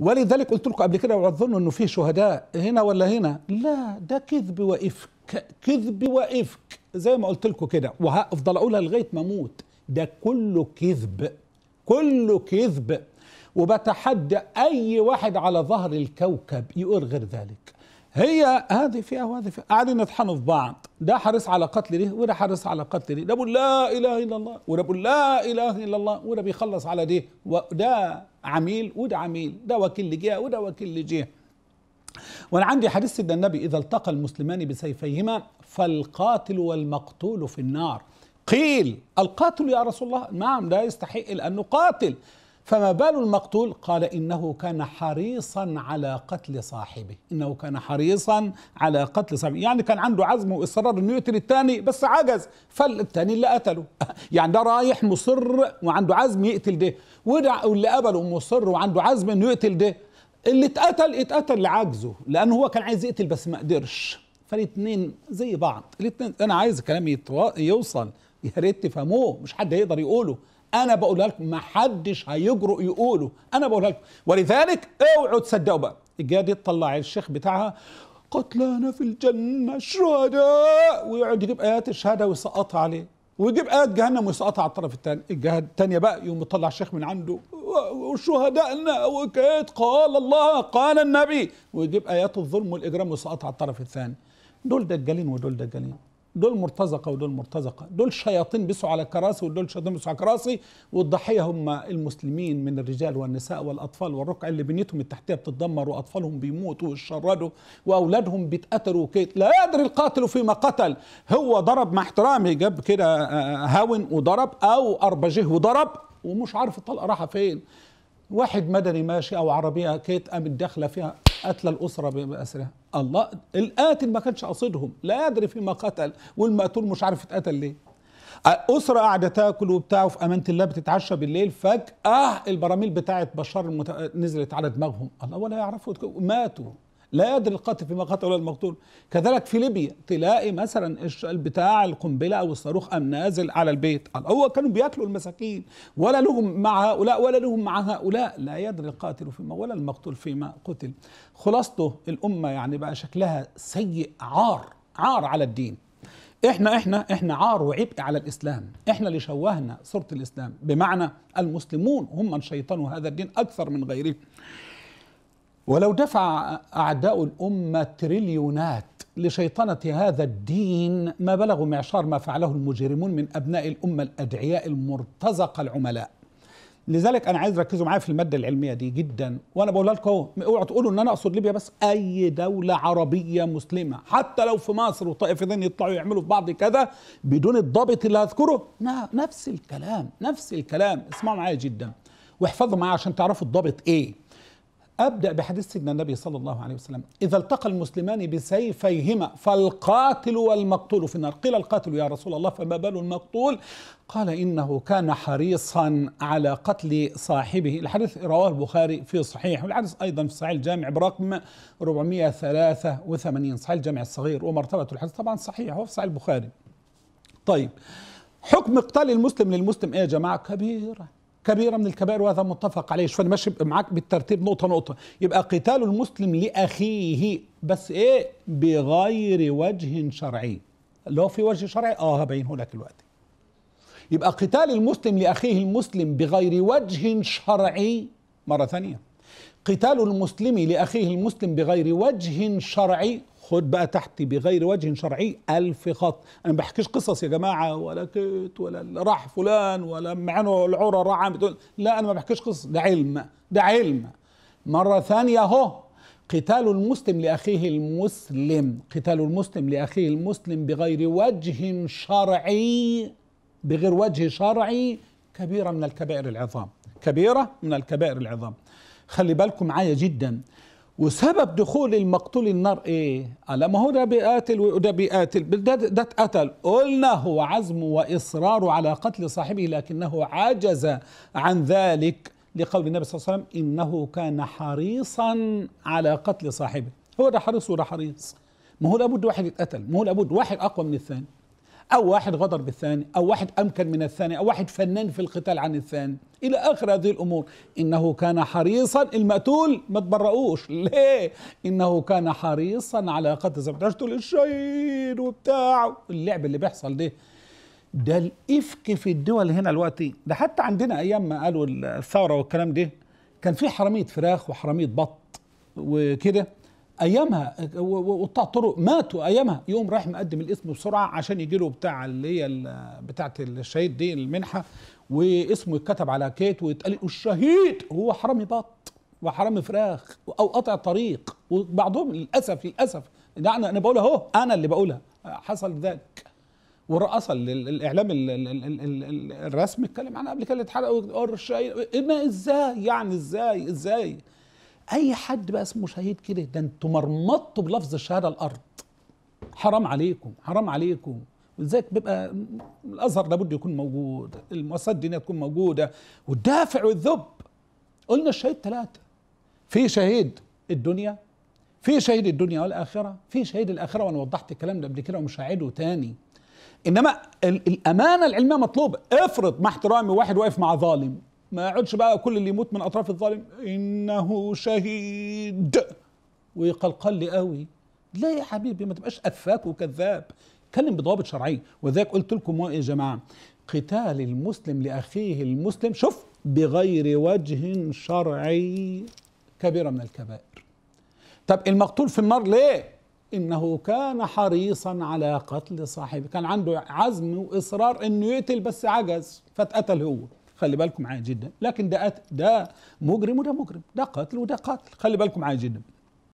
ولذلك قلت لكم قبل كده اوعوا تظنوا انه في شهداء هنا ولا هنا لا ده كذب وافك كذب وافك زي ما قلت لكم كده وهفضل اقولها لغايه ما اموت ده كله كذب كله كذب وبتحدى اي واحد على ظهر الكوكب يقول غير ذلك هي هذه فئه وهذه فئه قاعدين نطحنوا في بعض ده حريص على قتل ليه وده حريص على قتل ليه ده بيقول لا اله الا الله وده بيقول لا اله الا الله وده بيخلص على ده وده عميل وده عميل ده وكيل لجهه وده وكيل لجهه وانا عندي حديث سيدنا النبي اذا التقى المسلمان بسيفيهما فالقاتل والمقتول في النار قيل القاتل يا رسول الله نعم لا يستحق لانه قاتل فما بال المقتول قال انه كان حريصا على قتل صاحبه انه كان حريصا على قتل صاحبه يعني كان عنده عزم واصرار انه يقتل الثاني بس عجز فالثاني اللي قتله يعني ده رايح مصر وعنده عزم يقتل ده واللي اللي قبله مصر وعنده عزم انه يقتل ده اللي اتقتل اتقتل لعجزه لانه هو كان عايز يقتل بس ما قدرش فالاثنين زي بعض الاثنين انا عايز كلامي يوصل يا ريت تفهموه مش حد يقدر يقوله انا بقولها لكم ما حدش هيجرؤ يقوله انا بقولها لكم ولذلك اوعوا تصدقوا بقى الجادي طلع الشيخ بتاعها قتلانا في الجنه شهداء ويقعد يجيب ايات الشهاده ويسقطها عليه ويجيب ايات جهنم ويسقطها على الطرف الثاني الجهه الثانيه بقى يقوم يطلع الشيخ من عنده وشهدائنا وكيت قال الله قال النبي ويجيب ايات الظلم والاجرام ويسقطها على الطرف الثاني دول دجالين ودول دجالين دول مرتزقه ودول مرتزقه دول شياطين بيسوا على كراسي ودول شياطين بيسوا على كراسي والضحيه هم المسلمين من الرجال والنساء والاطفال والركع اللي بنيتهم التحتيه بتتدمر واطفالهم بيموتوا ويتشردوا واولادهم بيتقتلوا وكيت لا يدري القاتل فيما قتل هو ضرب مع احترامي جاب كده آه، آه، آه، هاون وضرب او أربجه وضرب ومش عارف الطلقه راحة فين واحد مدني ماشي او عربيه كيت قامت داخله فيها قتل الأسرة بأسرها الله القاتل ما كانش قصدهم لا يدري فيما قتل والمقتول مش عارف اتقتل ليه أسرة قاعدة تاكل وبتاع وفي أمانة الله بتتعشى بالليل فجأة البراميل بتاعت بشار المت... نزلت على دماغهم الله ولا يعرفوا ماتوا لا يدري القاتل فيما قتل ولا المقتول كذلك في ليبيا تلاقي مثلا بتاع القنبله او الصاروخ ام نازل على البيت هو كانوا بياكلوا المساكين ولا لهم مع هؤلاء ولا لهم مع هؤلاء لا يدري القاتل فيما ولا المقتول فيما قتل خلاصته الامه يعني بقى شكلها سيء عار عار على الدين احنا احنا احنا عار وعبء على الاسلام احنا اللي شوهنا صوره الاسلام بمعنى المسلمون هم من شيطنوا هذا الدين اكثر من غيره ولو دفع أعداء الأمة تريليونات لشيطنة هذا الدين ما بلغوا معشار ما فعله المجرمون من أبناء الأمة الأدعياء المرتزقة العملاء لذلك أنا عايز ركزوا معايا في المادة العلمية دي جدا وأنا بقول لكم اوعوا تقولوا إن أنا أقصد ليبيا بس أي دولة عربية مسلمة حتى لو في مصر وطائفتين يطلعوا يعملوا في بعض كذا بدون الضابط اللي هذكره نفس الكلام نفس الكلام اسمعوا معايا جدا واحفظوا معايا عشان تعرفوا الضابط إيه أبدأ بحديث سيدنا النبي صلى الله عليه وسلم إذا التقى المسلمان بسيفيهما فالقاتل والمقتول في النار قيل القاتل يا رسول الله فما بال المقتول قال إنه كان حريصا على قتل صاحبه الحديث رواه البخاري في صحيح والحديث أيضا في صحيح الجامع برقم 483 صحيح الجامع الصغير ومرتبة الحديث طبعا صحيح هو في صحيح البخاري طيب حكم قتال المسلم للمسلم إيه يا جماعة كبيرة كبيرة من الكبائر وهذا متفق عليه شوف أنا ماشي معاك بالترتيب نقطة نقطة يبقى قتال المسلم لأخيه بس إيه بغير وجه شرعي لو في وجه شرعي آه هبينه لك الوقت يبقى قتال المسلم لأخيه المسلم بغير وجه شرعي مرة ثانية قتال المسلم لأخيه المسلم بغير وجه شرعي خد بقى تحتي بغير وجه شرعي ألف خط أنا ما بحكيش قصص يا جماعة ولا كيت ولا راح فلان ولا معانه العورة راح بتقول لا أنا ما بحكيش قصص ده علم ده علم مرة ثانية أهو قتال المسلم لأخيه المسلم قتال المسلم لأخيه المسلم بغير وجه شرعي بغير وجه شرعي كبيرة من الكبائر العظام كبيرة من الكبائر العظام خلي بالكم معايا جدا وسبب دخول المقتول النار ايه؟ على ما هو ده بيقاتل وده بيقاتل ده, ده اتقتل قلنا هو عزمه واصراره على قتل صاحبه لكنه عجز عن ذلك لقول النبي صلى الله عليه وسلم انه كان حريصا على قتل صاحبه هو ده حريص وده حريص ما هو لابد واحد يتقتل ما هو لابد واحد اقوى من الثاني أو واحد غدر بالثاني أو واحد أمكن من الثاني أو واحد فنان في القتال عن الثاني إلى آخر هذه الأمور إنه كان حريصا المقتول ما تبرقوش ليه إنه كان حريصا على قتل زي ما تقول وبتاع اللعب اللي بيحصل ده ده الإفك في الدول هنا الوقتي ده حتى عندنا أيام ما قالوا الثورة والكلام ده كان في حرامية فراخ وحرامية بط وكده ايامها وقطاع الطرق ماتوا ايامها يوم رايح مقدم الاسم بسرعه عشان يجي له بتاع اللي هي بتاعه الشهيد دي المنحه واسمه يتكتب على كيت ويتقال الشهيد هو حرامي بط وحرامي فراخ او قطع طريق وبعضهم للاسف للاسف انا انا بقول اهو انا اللي بقولها حصل ذلك والرئاسه الاعلام الرسمي اتكلم عنها قبل كده اتحرق الشهيد ازاي يعني ازاي ازاي اي حد بقى اسمه شهيد كده ده انتوا مرمطتوا بلفظ الشهاده الارض حرام عليكم حرام عليكم ولذلك بيبقى الازهر لابد يكون موجود المؤسسات الدينيه تكون موجوده والدافع والذب قلنا الشهيد ثلاثه في شهيد الدنيا في شهيد الدنيا والاخره في شهيد الاخره وانا وضحت الكلام ده قبل كده ومش هعيده تاني انما الامانه العلميه مطلوبه افرض مع احترامي واحد واقف مع ظالم ما يقعدش بقى كل اللي يموت من اطراف الظالم انه شهيد ويقلقل لي قوي لا يا حبيبي ما تبقاش افاك وكذاب اتكلم بضوابط شرعيه وذاك قلت لكم يا جماعه قتال المسلم لاخيه المسلم شوف بغير وجه شرعي كبيره من الكبائر طب المقتول في النار ليه انه كان حريصا على قتل صاحبه كان عنده عزم واصرار انه يقتل بس عجز فاتقتل هو خلي بالكم معايا جدا لكن ده ده مجرم وده مجرم ده قاتل وده قاتل خلي بالكم معايا جدا